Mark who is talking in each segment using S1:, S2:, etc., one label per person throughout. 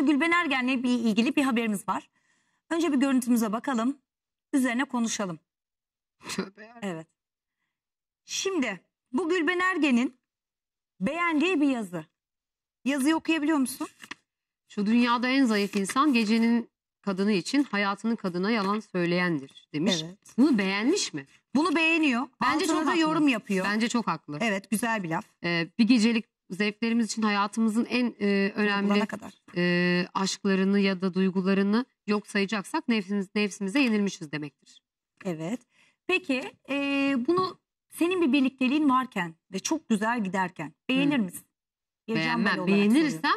S1: Şimdi Gülben Ergen'le bir ilgili bir haberimiz var. Önce bir görüntümüze bakalım. Üzerine konuşalım. evet. Şimdi bu Gülben Ergen'in beğendiği bir yazı. Yazıyı okuyabiliyor musun? Şu
S2: dünyada en zayıf insan gecenin kadını için hayatının kadına yalan söyleyendir demiş. Evet. Bunu beğenmiş mi? Bunu beğeniyor. Bence Altına çok da haklı. yorum yapıyor. Bence çok haklı. Evet güzel bir laf. Ee, bir gecelik zevklerimiz için hayatımızın en e, önemli kadar. E, aşklarını ya da duygularını yok sayacaksak nefsimiz, nefsimize yenilmişiz demektir.
S1: Evet. Peki e, bunu senin bir birlikteliğin varken ve çok güzel giderken beğenir misin?
S2: Geleceğim Beğenmem. Beğenirsem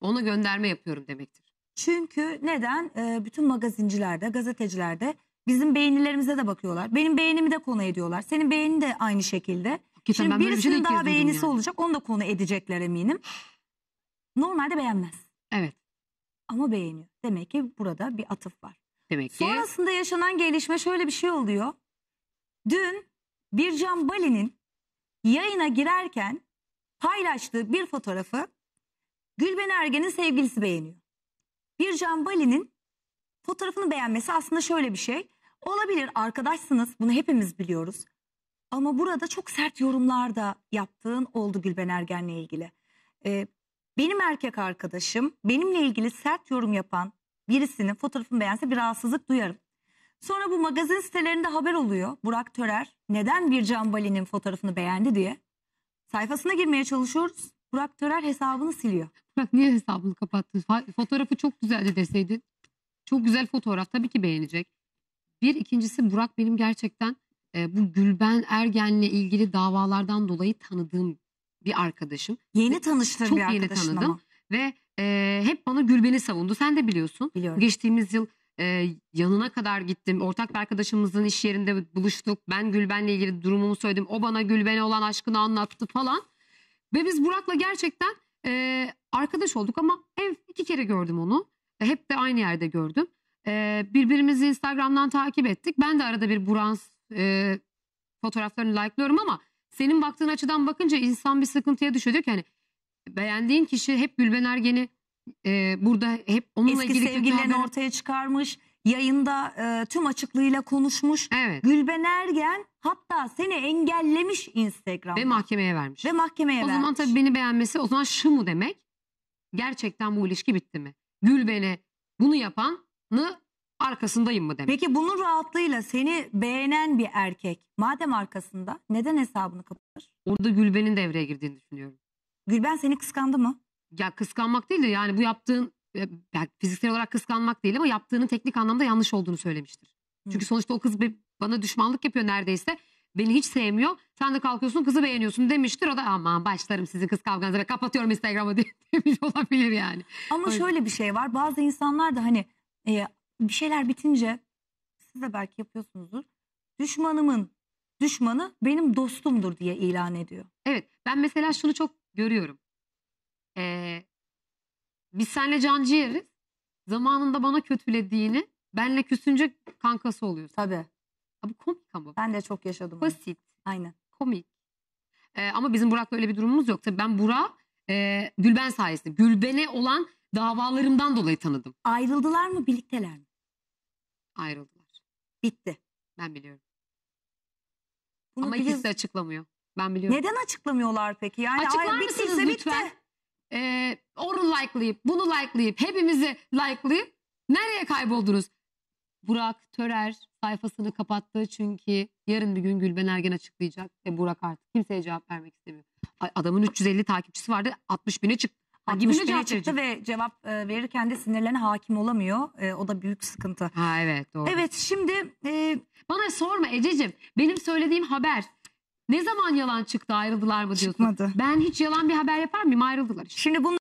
S1: ona gönderme yapıyorum demektir. Çünkü neden? E, bütün magazincilerde, gazetecilerde bizim beğenilerimize de bakıyorlar. Benim beğenimi de konu ediyorlar. Senin beğeni de aynı şekilde. Hakikaten Şimdi ben bir şey birisinin daha beğenisi yani. olacak. Onu da konu edecekler eminim. Normalde beğenmez Evet. ama beğeniyor. Demek ki burada bir atıf var.
S2: Demek ki Sonrasında
S1: yaşanan gelişme şöyle bir şey oluyor. Dün Bircan Bali'nin yayına girerken paylaştığı bir fotoğrafı Gülben Ergen'in sevgilisi beğeniyor. Bircan Bali'nin fotoğrafını beğenmesi aslında şöyle bir şey. Olabilir arkadaşsınız bunu hepimiz biliyoruz. Ama burada çok sert yorumlar da yaptığın oldu Gülben Ergen'le ilgili. Ee, benim erkek arkadaşım benimle ilgili sert yorum yapan birisinin fotoğrafını beğense bir rahatsızlık duyarım. Sonra bu magazin sitelerinde haber oluyor. Burak Törer neden bir Cambali'nin fotoğrafını beğendi diye. Sayfasına girmeye çalışıyoruz. Burak Törer hesabını siliyor. Burak niye hesabını kapattı?
S2: Fotoğrafı çok güzeldi deseydi. Çok güzel fotoğraf tabii ki beğenecek. Bir ikincisi Burak benim gerçekten e, bu Gülben Ergen'le ilgili davalardan dolayı tanıdığım bir arkadaşım. Yeni tanıştığım Çok bir yeni tanıdım ama. ve e, hep bana Gülben'i savundu. Sen de biliyorsun. Biliyorum. Geçtiğimiz yıl e, yanına kadar gittim. Ortak bir arkadaşımızın iş yerinde buluştuk. Ben Gülben'le ilgili durumumu söyledim. O bana Gülben'e olan aşkını anlattı falan. Ve biz Burak'la gerçekten e, arkadaş olduk ama en iki kere gördüm onu. E, hep de aynı yerde gördüm. E, birbirimizi Instagram'dan takip ettik. Ben de arada bir Burak'ın e, fotoğraflarını like'lıyorum ama senin baktığın açıdan bakınca insan bir sıkıntıya düşüyor. Diyor ki hani beğendiğin kişi hep Gülben Ergen'i e, burada
S1: hep onunla Eski ilgili sevgililerini haber... ortaya çıkarmış. Yayında e, tüm açıklığıyla konuşmuş. Evet. Gülben Ergen hatta seni engellemiş Instagram'da. Ve mahkemeye vermiş.
S2: Ve mahkemeye vermiş. O zaman tabii beni beğenmesi o zaman şu mu demek? Gerçekten bu ilişki bitti mi?
S1: Gülben'e bunu yapanı arkasındayım mı demek. Peki bunun rahatlığıyla seni beğenen bir erkek madem arkasında neden hesabını kapatır? Orada Gülben'in devreye girdiğini düşünüyorum. Gülben seni kıskandı mı? Ya kıskanmak değil de yani bu yaptığın e,
S2: yani fiziksel olarak kıskanmak değil ama yaptığının teknik anlamda yanlış olduğunu söylemiştir. Hı. Çünkü sonuçta o kız bir, bana düşmanlık yapıyor neredeyse. Beni hiç sevmiyor. Sen de kalkıyorsun kızı beğeniyorsun demiştir. O da aman başlarım sizin kız kavganıza ve kapatıyorum Instagram'ı diye demiş olabilir yani.
S1: Ama Öyle. şöyle bir şey var. Bazı insanlar da hani e, bir şeyler bitince siz de belki yapıyorsunuzdur. Düşmanımın düşmanı benim dostumdur diye ilan ediyor. Evet
S2: ben mesela şunu çok görüyorum. Ee, biz senle can ciğeriz. Zamanında bana kötülediğini benle küsünce kankası oluyorsun. Tabii. Ha, komik ama. Ben de çok yaşadım. Basit. Onu. Aynen. Komik. Ee, ama bizim Burak'la öyle bir durumumuz yok. Tabii ben Burak e, Gülben sayesinde. Gülben'e olan davalarımdan dolayı tanıdım. Ayrıldılar mı birlikteler mi? ayrıldılar. Bitti. Ben biliyorum. Bunu Ama ikisi açıklamıyor. Ben biliyorum. Neden açıklamıyorlar
S1: peki? Yani Açıklar ay, mısınız bittiyse
S2: lütfen? Bitti. Ee, onu likelayıp, bunu likelayıp, hepimizi likelayıp nereye kayboldunuz? Burak Törer sayfasını kapattı çünkü yarın bir gün Gülben Ergen açıklayacak ve Burak artık kimseye cevap vermek istemiyor. Adamın 350 takipçisi vardı 60 bine çıktı cevap çıktı
S1: ve cevap e, verirken de sinirlerine hakim olamıyor. E, o da büyük sıkıntı. Ha evet doğru. Evet şimdi e,
S2: Bana sorma Ececiğim. Benim söylediğim haber. Ne zaman yalan çıktı ayrıldılar mı diyorsun? Çıkmadı. Ben hiç yalan bir haber yapar mıyım? Ayrıldılar işte. şimdi bunu